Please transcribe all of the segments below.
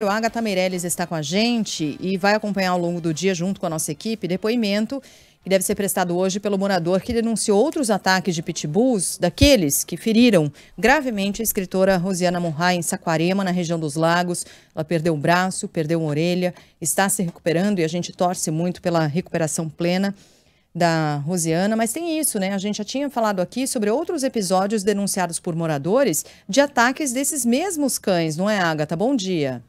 A Agatha Meirelles está com a gente e vai acompanhar ao longo do dia, junto com a nossa equipe, depoimento que deve ser prestado hoje pelo morador que denunciou outros ataques de pitbulls, daqueles que feriram gravemente a escritora Rosiana Monrai em Saquarema, na região dos Lagos. Ela perdeu o braço, perdeu uma orelha, está se recuperando e a gente torce muito pela recuperação plena da Rosiana, mas tem isso, né? A gente já tinha falado aqui sobre outros episódios denunciados por moradores de ataques desses mesmos cães, não é, Agatha? Bom dia.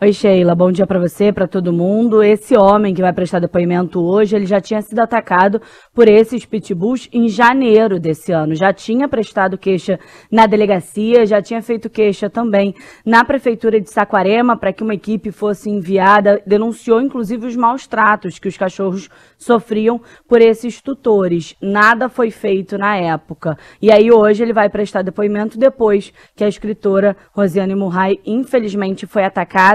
Oi, Sheila. Bom dia para você, para todo mundo. Esse homem que vai prestar depoimento hoje, ele já tinha sido atacado por esses pitbulls em janeiro desse ano. Já tinha prestado queixa na delegacia, já tinha feito queixa também na prefeitura de Saquarema para que uma equipe fosse enviada. Denunciou, inclusive, os maus tratos que os cachorros sofriam por esses tutores. Nada foi feito na época. E aí hoje ele vai prestar depoimento depois que a escritora Rosiane Murray, infelizmente, foi atacada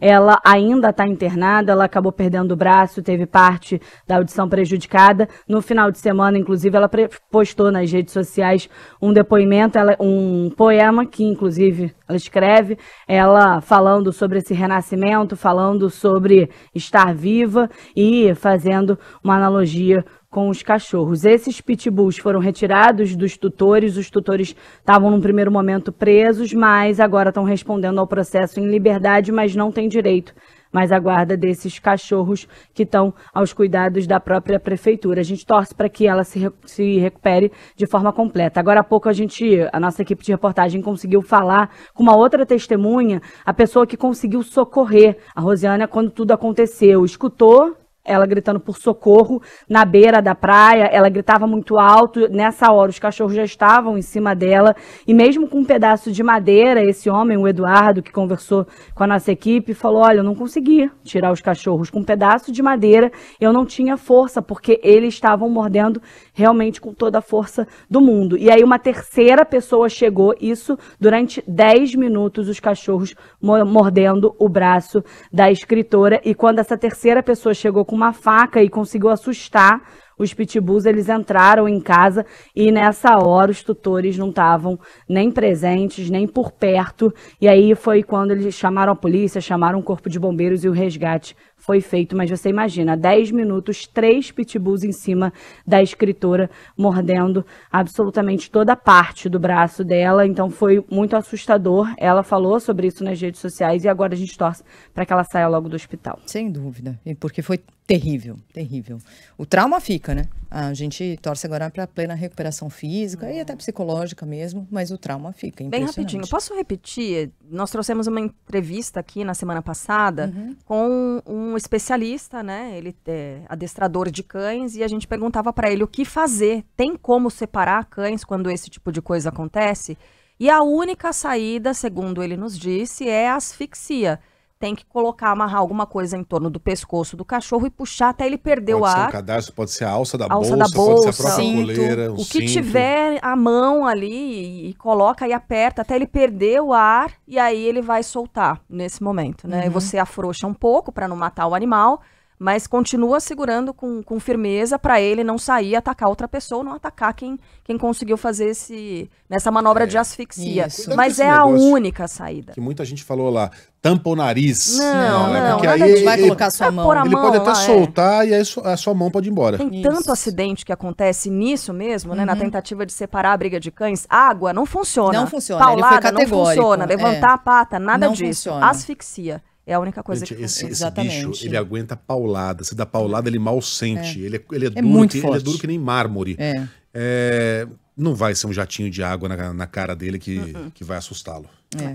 ela ainda está internada, ela acabou perdendo o braço, teve parte da audição prejudicada. No final de semana, inclusive, ela postou nas redes sociais um depoimento, ela, um poema que, inclusive, ela escreve, ela falando sobre esse renascimento, falando sobre estar viva e fazendo uma analogia com os cachorros. Esses pitbulls foram retirados dos tutores, os tutores estavam num primeiro momento presos, mas agora estão respondendo ao processo em liberdade, mas não têm direito mais a guarda desses cachorros que estão aos cuidados da própria prefeitura. A gente torce para que ela se, se recupere de forma completa. Agora há pouco a gente, a nossa equipe de reportagem conseguiu falar com uma outra testemunha, a pessoa que conseguiu socorrer a Rosiana quando tudo aconteceu. Escutou ela gritando por socorro na beira da praia, ela gritava muito alto. Nessa hora, os cachorros já estavam em cima dela, e mesmo com um pedaço de madeira, esse homem, o Eduardo, que conversou com a nossa equipe, falou: Olha, eu não consegui tirar os cachorros com um pedaço de madeira, eu não tinha força, porque eles estavam mordendo realmente com toda a força do mundo. E aí, uma terceira pessoa chegou, isso durante 10 minutos, os cachorros mordendo o braço da escritora, e quando essa terceira pessoa chegou, com uma faca e conseguiu assustar os pitbulls eles entraram em casa e nessa hora os tutores não estavam nem presentes, nem por perto. E aí foi quando eles chamaram a polícia, chamaram o corpo de bombeiros e o resgate foi feito. Mas você imagina, 10 minutos, três pitbulls em cima da escritora, mordendo absolutamente toda a parte do braço dela. Então foi muito assustador. Ela falou sobre isso nas redes sociais e agora a gente torce para que ela saia logo do hospital. Sem dúvida, porque foi terrível, terrível. O trauma fica. Né? física, né? A gente torce agora para plena recuperação física e até psicológica mesmo, mas o trauma fica. Bem rapidinho, posso repetir? Nós trouxemos uma entrevista aqui na semana passada uhum. com um especialista, né? Ele é adestrador de cães e a gente perguntava para ele o que fazer. Tem como separar cães quando esse tipo de coisa acontece? E a única saída, segundo ele nos disse, é asfixia tem que colocar, amarrar alguma coisa em torno do pescoço do cachorro e puxar até ele perder pode o ar. Pode ser um cadarço, pode ser a alça da, alça bolsa, da bolsa, pode ser a própria cinto, coleira, o, o que cinto. tiver a mão ali e, coloca e aperta até ele perder o ar e aí ele vai soltar nesse momento, né? Uhum. E você afrouxa um pouco para não matar o animal mas continua segurando com, com firmeza para ele não sair, atacar outra pessoa, não atacar quem, quem conseguiu fazer esse, nessa manobra é, de asfixia. Isso. Mas é a única saída. Que muita gente falou lá, tampa o nariz. Não, não, né, não porque aí ele vai colocar sua tá mão. Ele mão, pode até lá, é. soltar é. e aí a sua mão pode ir embora. Tem isso. tanto acidente que acontece nisso mesmo, uhum. né, na uhum. tentativa de separar a briga de cães. Água não funciona. Não funciona. Paulada, não funciona. Levantar é. a pata, nada não disso. Funciona. Asfixia. É a única coisa Gente, que esse, exatamente. esse bicho, ele aguenta paulada. Se dá paulada, ele mal sente. É. Ele, é, ele é, é duro, muito que, forte. ele é duro que nem mármore. É. é. não vai ser um jatinho de água na, na cara dele que, uh -uh. que vai assustá-lo. É.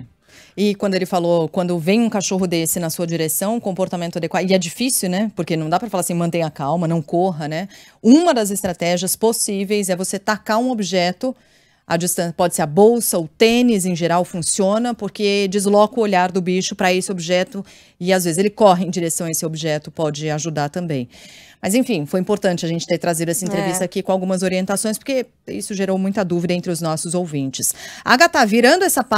E quando ele falou, quando vem um cachorro desse na sua direção, comportamento adequado. E é difícil, né? Porque não dá para falar assim, mantenha calma, não corra, né? Uma das estratégias possíveis é você tacar um objeto a distância pode ser a bolsa, o tênis em geral funciona, porque desloca o olhar do bicho para esse objeto e às vezes ele corre em direção a esse objeto, pode ajudar também. Mas enfim, foi importante a gente ter trazido essa entrevista é. aqui com algumas orientações, porque isso gerou muita dúvida entre os nossos ouvintes. Agatha, virando essa parte.